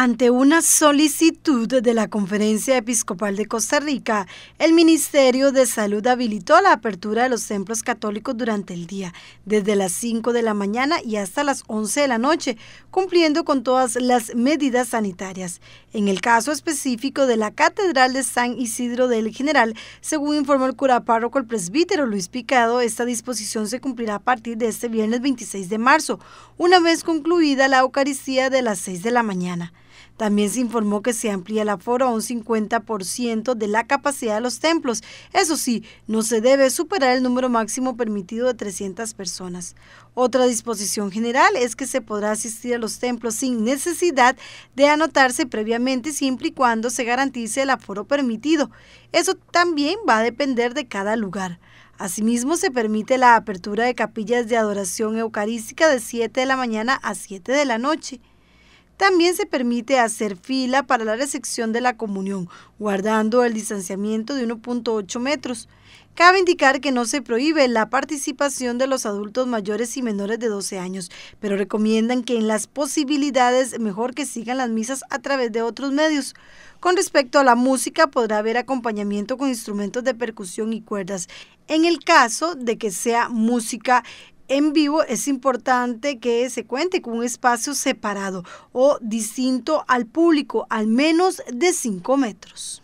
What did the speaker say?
Ante una solicitud de la Conferencia Episcopal de Costa Rica, el Ministerio de Salud habilitó la apertura de los templos católicos durante el día, desde las 5 de la mañana y hasta las 11 de la noche, cumpliendo con todas las medidas sanitarias. En el caso específico de la Catedral de San Isidro del General, según informó el cura párroco el presbítero Luis Picado, esta disposición se cumplirá a partir de este viernes 26 de marzo, una vez concluida la Eucaristía de las 6 de la mañana. También se informó que se amplía el aforo a un 50% de la capacidad de los templos. Eso sí, no se debe superar el número máximo permitido de 300 personas. Otra disposición general es que se podrá asistir a los templos sin necesidad de anotarse previamente siempre y cuando se garantice el aforo permitido. Eso también va a depender de cada lugar. Asimismo, se permite la apertura de capillas de adoración eucarística de 7 de la mañana a 7 de la noche. También se permite hacer fila para la recepción de la comunión, guardando el distanciamiento de 1.8 metros. Cabe indicar que no se prohíbe la participación de los adultos mayores y menores de 12 años, pero recomiendan que en las posibilidades mejor que sigan las misas a través de otros medios. Con respecto a la música, podrá haber acompañamiento con instrumentos de percusión y cuerdas, en el caso de que sea música en vivo es importante que se cuente con un espacio separado o distinto al público, al menos de 5 metros.